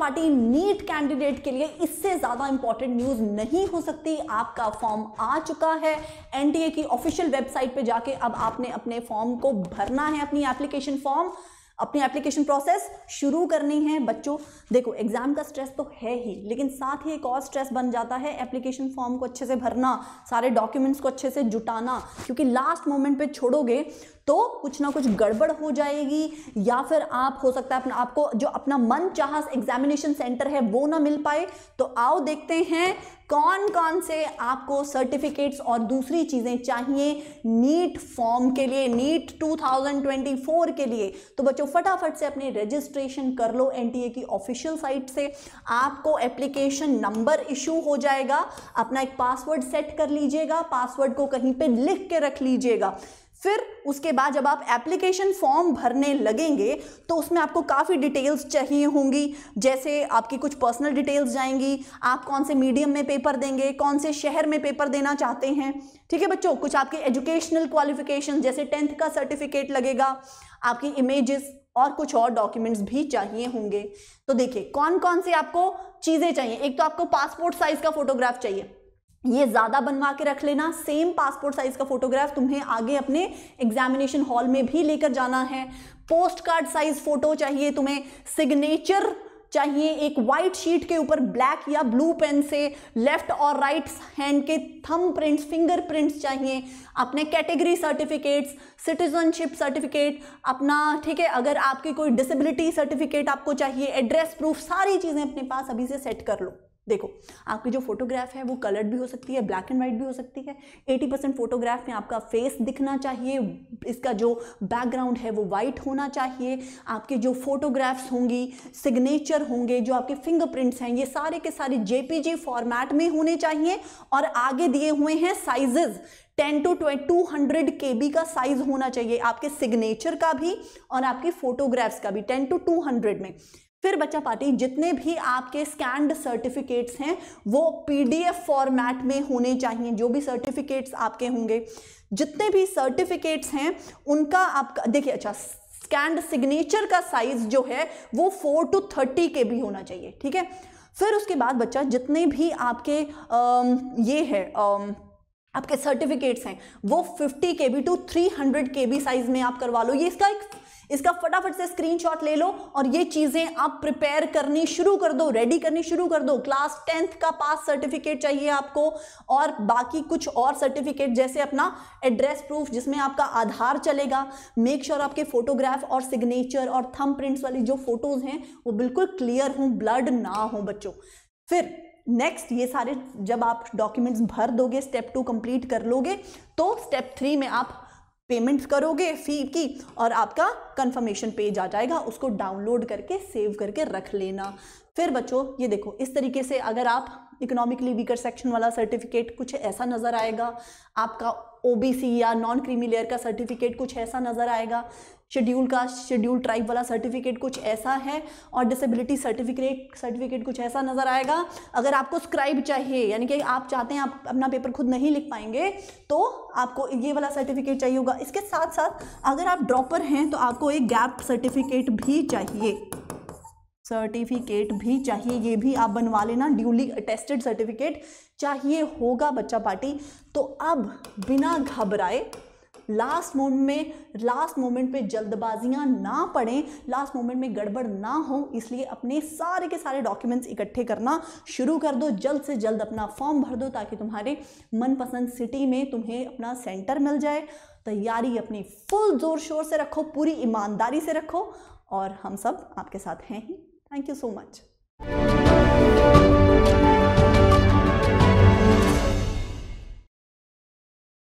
Party NEET candidate के लिए इससे ज़्यादा इंपॉर्टेंट न्यूज़ नहीं हो सकती आपका फॉर्म आ चुका है एनटीए की ऑफिशियल वेबसाइट पे जाके अब आपने अपने फॉर्म को भरना है अपनी एप्लीकेशन फॉर्म अपनी एप्लीकेशन प्रोसेस शुरू करनी है बच्चों देखो एग्जाम का स्ट्रेस तो है ही लेकिन साथ ही एक और स्ट्रेस बन जाता है एप्लीकेशन फॉर्म को अच्छे से भरना सारे डॉक्यूमेंट्स को अच्छे से जुटाना क्योंकि लास्ट मोमेंट पे छोड़ोगे तो कुछ ना कुछ गड़बड़ हो जाएगी या फिर आप हो सकता है अपना आपको जो अपना मन चाह एग्जामिनेशन सेंटर है वो ना मिल पाए तो आओ देखते हैं कौन कौन से आपको सर्टिफिकेट्स और दूसरी चीज़ें चाहिए नीट फॉर्म के लिए नीट 2024 के लिए तो बच्चों फटाफट से अपने रजिस्ट्रेशन कर लो एनटीए की ऑफिशियल साइट से आपको एप्लीकेशन नंबर इशू हो जाएगा अपना एक पासवर्ड सेट कर लीजिएगा पासवर्ड को कहीं पे लिख के रख लीजिएगा फिर उसके बाद जब आप एप्लीकेशन फॉर्म भरने लगेंगे तो उसमें आपको काफ़ी डिटेल्स चाहिए होंगी जैसे आपकी कुछ पर्सनल डिटेल्स जाएंगी आप कौन से मीडियम में पेपर देंगे कौन से शहर में पेपर देना चाहते हैं ठीक है बच्चों कुछ आपके एजुकेशनल क्वालिफिकेशन जैसे टेंथ का सर्टिफिकेट लगेगा आपकी इमेजेस और कुछ और डॉक्यूमेंट्स भी चाहिए होंगे तो देखिए कौन कौन से आपको चीज़ें चाहिए एक तो आपको पासपोर्ट साइज़ का फोटोग्राफ चाहिए ये ज़्यादा बनवा के रख लेना सेम पासपोर्ट साइज़ का फ़ोटोग्राफ तुम्हें आगे अपने एग्जामिनेशन हॉल में भी लेकर जाना है पोस्ट कार्ड साइज़ फ़ोटो चाहिए तुम्हें सिग्नेचर चाहिए एक वाइट शीट के ऊपर ब्लैक या ब्लू पेन से लेफ्ट और राइट हैंड के थम प्रिंट्स फिंगर प्रिंट्स चाहिए अपने कैटेगरी सर्टिफिकेट्स सिटीजनशिप सर्टिफिकेट अपना ठीक है अगर आपकी कोई डिसेबिलिटी सर्टिफिकेट आपको चाहिए एड्रेस प्रूफ सारी चीज़ें अपने पास अभी से सेट कर लो देखो आपकी जो फोटोग्राफ है वो कलर्ड भी हो सकती है ब्लैक एंड वाइट भी हो सकती है 80 परसेंट फोटोग्राफ में आपका फेस दिखना चाहिए इसका जो बैकग्राउंड है वो वाइट होना चाहिए आपके जो फोटोग्राफ्स होंगी सिग्नेचर होंगे जो आपके फिंगरप्रिंट्स हैं ये सारे के सारे जेपीजी फॉर्मेट में होने चाहिए और आगे दिए हुए हैं sizes 10 to two hundred K B का साइज होना चाहिए आपके सिग्नेचर का भी और आपकी फोटोग्राफ्स का भी 10 टू 200 में फिर बच्चा पार्टी जितने भी आपके स्कैंड सर्टिफिकेट्स हैं वो पीडीएफ फॉर्मेट में होने चाहिए जो भी सर्टिफिकेट्स आपके होंगे जितने भी सर्टिफिकेट्स हैं उनका आपका देखिए अच्छा स्कैंड सिग्नेचर का साइज जो है वो फोर टू थर्टी के भी होना चाहिए ठीक है फिर उसके बाद बच्चा जितने भी आपके आ, ये है आ, आपके सर्टिफिकेट्स हैं वो 50 के बी टू 300 के बी साइज में आप करवा लो ये इसका एक इसका फटाफट से स्क्रीनशॉट ले लो और ये चीज़ें आप प्रिपेयर करनी शुरू कर दो रेडी करनी शुरू कर दो क्लास टेंथ का पास सर्टिफिकेट चाहिए आपको और बाकी कुछ और सर्टिफिकेट जैसे अपना एड्रेस प्रूफ जिसमें आपका आधार चलेगा मेक श्योर sure आपके फोटोग्राफ और सिग्नेचर और थम प्रिंट्स वाली जो फोटोज़ हैं वो बिल्कुल क्लियर हों ब्लड ना हो बच्चों फिर नेक्स्ट ये सारे जब आप डॉक्यूमेंट्स भर दोगे स्टेप टू कंप्लीट कर लोगे तो स्टेप थ्री में आप पेमेंट करोगे फ़ी की और आपका कंफर्मेशन पेज आ जाएगा उसको डाउनलोड करके सेव करके रख लेना फिर बच्चों ये देखो इस तरीके से अगर आप इकोनॉमिकली वीकर सेक्शन वाला सर्टिफिकेट कुछ ऐसा नज़र आएगा आपका ओबीसी या नॉन क्रीमी लेयर का सर्टिफिकेट कुछ ऐसा नज़र आएगा शेड्यूल का शेड्यूल ट्राइब वाला सर्टिफिकेट कुछ ऐसा है और डिसेबिलिटी सर्टिफिकेट सर्टिफिकेट कुछ ऐसा नज़र आएगा अगर आपको स्क्राइब चाहिए यानी कि आप चाहते हैं आप अपना पेपर खुद नहीं लिख पाएंगे तो आपको ये वाला सर्टिफिकेट चाहिए होगा इसके साथ साथ अगर आप ड्रॉपर हैं तो आपको एक गैप सर्टिफिकेट भी चाहिए सर्टिफिकेट भी चाहिए ये भी आप बनवा लेना ड्यूली अटेस्टेड सर्टिफिकेट चाहिए होगा बच्चा पार्टी तो अब बिना घबराए लास्ट मोमेंट में लास्ट मोमेंट पे जल्दबाजियां ना पड़ें लास्ट मोमेंट में गड़बड़ ना हो इसलिए अपने सारे के सारे डॉक्यूमेंट्स इकट्ठे करना शुरू कर दो जल्द से जल्द अपना फॉर्म भर दो ताकि तुम्हारे मनपसंद सिटी में तुम्हें अपना सेंटर मिल जाए तैयारी अपनी फुल ज़ोर शोर से रखो पूरी ईमानदारी से रखो और हम सब आपके साथ हैं ही Thank you so much.